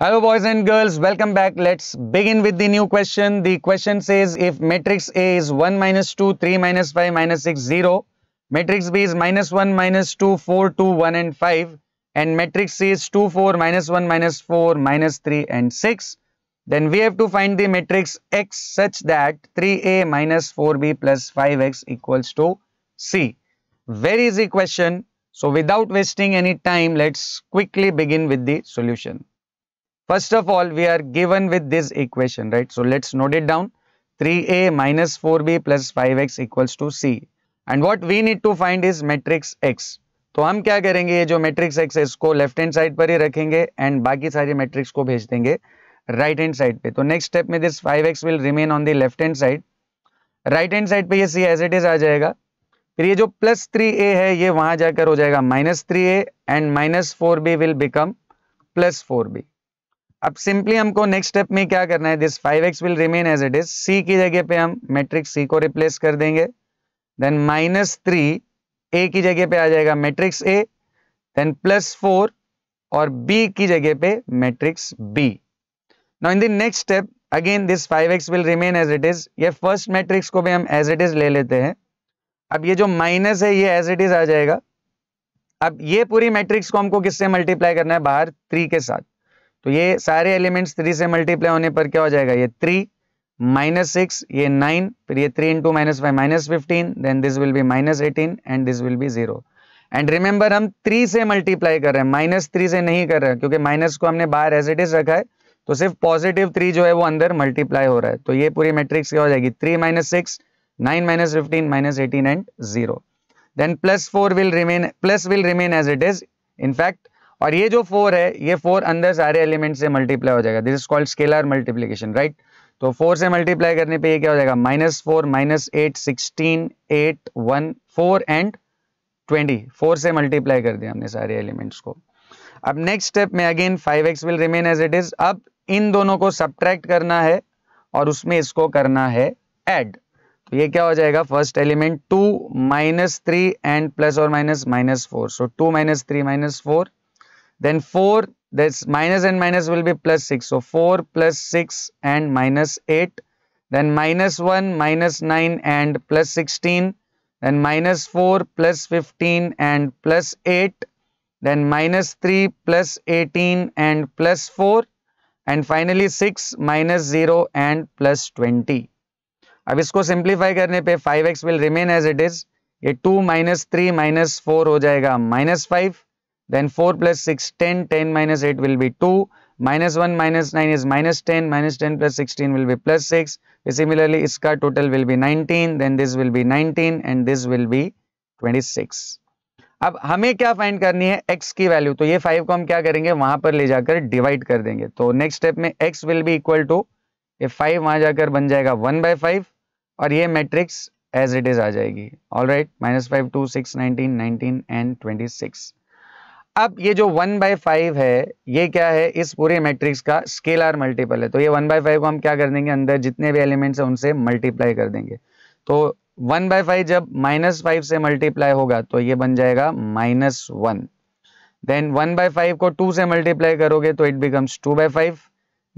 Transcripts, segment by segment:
Hello boys and girls, welcome back. Let's begin with the new question. The question says if matrix A is 1 minus 2, 3 minus 5, minus 6, 0, matrix B is minus 1, minus 2, 4, 2, 1 and 5 and matrix C is 2, 4, minus 1, minus 4, minus 3 and 6, then we have to find the matrix X such that 3A minus 4B plus 5X equals to C. Very easy question. So without wasting any time, let's quickly begin with the solution. First of all, we are given with this equation, right? So let's note it down. 3a minus 4b plus 5x equals to c. And what we need to find is matrix x. तो हम क्या करेंगे ये जो matrix x है इसको left hand side पर ही रखेंगे एंड बाकी सारी मैट्रिक्स को भेज देंगे राइट हैंड साइड पे तो नेक्स्ट स्टेप में this 5x will remain on the left hand side right hand side पे ये सी एज इट इज आ जाएगा फिर ये जो प्लस थ्री ए है ये वहां जाकर हो जाएगा minus three A and minus four B will become plus four B अब सिंपली हमको नेक्स्ट स्टेप में क्या करना है this five x will remain as it is C की जगह पे हम मैट्रिक्स सी को रिप्लेस कर देंगे देन माइनस थ्री ए की जगह पे आ जाएगा matrix A then plus four और बी की जगह पे matrix B now in the next step again this five x will remain as it is ये फर्स्ट मैट्रिक्स को भी हम एज इट इज ले लेते हैं अब ये जो माइनस है ये एज इट इज आ जाएगा अब ये पूरी मैट्रिक्स को हमको किससे मल्टीप्लाई करना है बाहर थ्री के साथ तो ये सारे एलिमेंट्स थ्री से मल्टीप्लाई होने पर क्या हो जाएगा ये थ्री माइनस सिक्स ये नाइन फिर ये three into minus five minus fifteen then this will be minus eighteen and this will be zero and remember हम थ्री से मल्टीप्लाई कर रहे हैं माइनस थ्री से नहीं कर रहे हैं क्योंकि माइनस को हमने बाहर एज इट इज रखा है तो सिर्फ पॉजिटिव थ्री जो है वो अंदर मल्टीप्लाई हो रहा है तो ये पूरी मैट्रिक्स क्या हो जाएगी three minus six nine minus fifteen minus eighteen and zero then plus four will remain plus will remain as it is in fact और ये जो फोर है ये फोर अंदर सारे एलिमेंट से मल्टीप्लाई हो जाएगा this is called scalar multiplication right तो फोर से मल्टीप्लाई करने पे ये क्या हो जाएगा minus four minus eight sixteen eight one four and twenty four से मल्टीप्लाई कर दिया हमने सारे एलिमेंट्स को अब नेक्स्ट स्टेप में again five x will remain as it is अब इन दोनों को सब्ट्रैक्ट करना है और उसमें इसको करना है एड तो ये क्या हो जाएगा first element two minus three and plus और minus minus four so two minus three minus four then 4 this minus and minus will be plus 6 so 4 plus 6 and minus 8 then minus 1 minus 9 and plus 16 then minus 4 plus 15 and plus 8 then minus 3 plus 18 and plus 4 and finally 6 minus 0 and plus 20 अब इसको simplify करने पे 5x will remain as is 2 3 4 हो जाएगा -5 Then 4 plus 6, 10, 10 minus 8 will be 2, minus 1 minus 9 is minus 10, minus 10 plus 16 will be plus 6. Similarly, iska total will be 19, then this will be 19 and this will be 26. अब हमें क्या find करनी है x की value तो ये 5 को हम क्या करेंगे वहां पर ले जाकर डिवाइड कर देंगे तो नेक्स्ट स्टेप में x will be equal to ये 5 वहां जाकर बन जाएगा 1 बाय फाइव और ये मैट्रिक्स एज इट इज आ जाएगी all right minus five two six nineteen nineteen and twenty अब ये जो वन बाई फाइव है ये क्या है इस पूरे मैट्रिक्स का स्केलर मल्टीपल है तो ये वन बाई फाइव को हम क्या कर देंगे अंदर जितने भी एलिमेंट्स हैं उनसे मल्टीप्लाई कर देंगे तो वन बाई फाइव जब माइनस फाइव से मल्टीप्लाई होगा तो ये बन जाएगा minus one then one by five को टू से मल्टीप्लाई करोगे तो it becomes two by five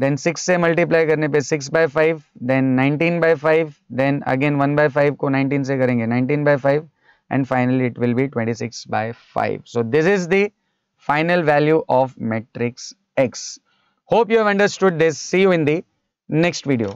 then six से मल्टीप्लाई करने पे six by five then nineteen by five then again one by five को नाइनटीन से करेंगे nineteen by five and finally it will be twenty six by five so this is the final value of matrix X. Hope you have understood this. See you in the next video.